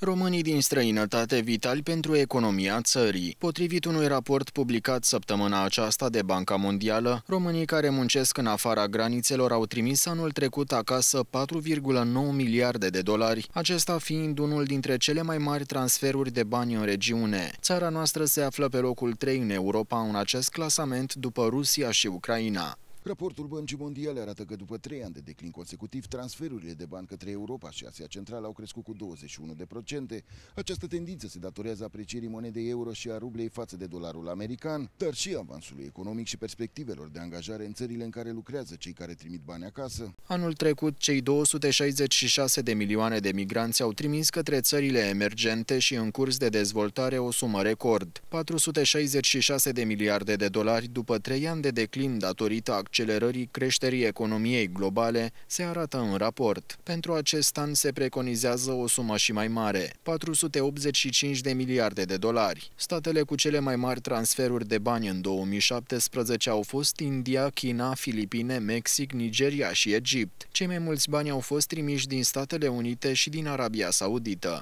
Românii din străinătate vitali pentru economia țării. Potrivit unui raport publicat săptămâna aceasta de Banca Mondială, românii care muncesc în afara granițelor au trimis anul trecut acasă 4,9 miliarde de dolari, acesta fiind unul dintre cele mai mari transferuri de bani în regiune. Țara noastră se află pe locul 3 în Europa în acest clasament după Rusia și Ucraina. Raportul Băncii Mondiale arată că după trei ani de declin consecutiv, transferurile de bani către Europa și Asia Centrală au crescut cu 21%. Această tendință se datorează aprecierii monedei euro și a rublei față de dolarul american, dar și avansului economic și perspectivelor de angajare în țările în care lucrează cei care trimit bani acasă. Anul trecut, cei 266 de milioane de migranți au trimis către țările emergente și în curs de dezvoltare o sumă record, 466 de miliarde de dolari după trei ani de declin datorită acțiunii accelerării creșterii economiei globale se arată în raport. Pentru acest an se preconizează o sumă și mai mare, 485 de miliarde de dolari. Statele cu cele mai mari transferuri de bani în 2017 au fost India, China, Filipine, Mexic, Nigeria și Egipt. Cei mai mulți bani au fost trimiși din Statele Unite și din Arabia Saudită.